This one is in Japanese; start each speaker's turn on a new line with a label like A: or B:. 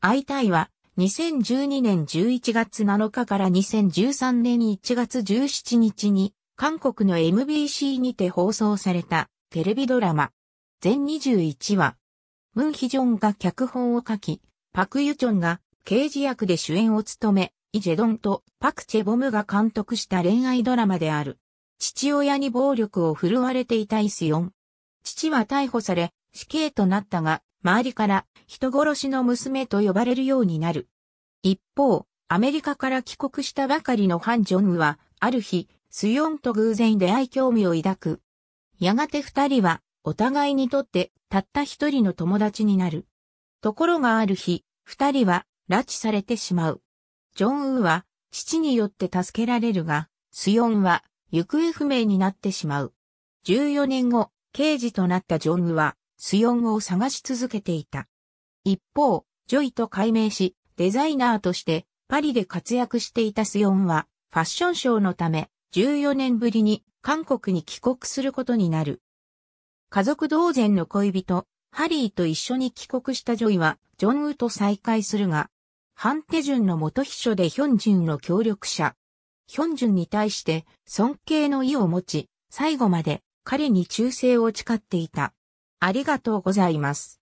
A: 会いたいは2012年11月7日から2013年
B: 1月17日に韓国の MBC にて放送されたテレビドラマ。全21話。ムンヒジョンが脚本を書き、パクユチョンが刑事役で主演を務め、イジェドンとパクチェボムが監督した恋愛ドラマである。父親に暴力を振るわれていたイスヨン。父は逮捕され、死刑となったが、周りから人殺しの娘と呼ばれるようになる。一方、アメリカから帰国したばかりのハン・ジョンウは、ある日、スヨンと偶然出会い興味を抱く。やがて二人は、お互いにとって、たった一人の友達になる。ところがある日、二人は、拉致されてしまう。ジョンウは、父によって助けられるが、スヨンは、行方不明になってしまう。14年後、刑事となったジョンウは、スヨンを探し続けていた。一方、ジョイと改名し、デザイナーとしてパリで活躍していたスヨンは、ファッションショーのため、14年ぶりに韓国に帰国することになる。家族同然の恋人、ハリーと一緒に帰国したジョイは、ジョンウと再会するが、ハンテジュンの元秘書でヒョンジュンの協力者。ヒョンジュンに対して尊敬の意を持ち、最後まで彼に忠誠を誓
A: っていた。ありがとうございます。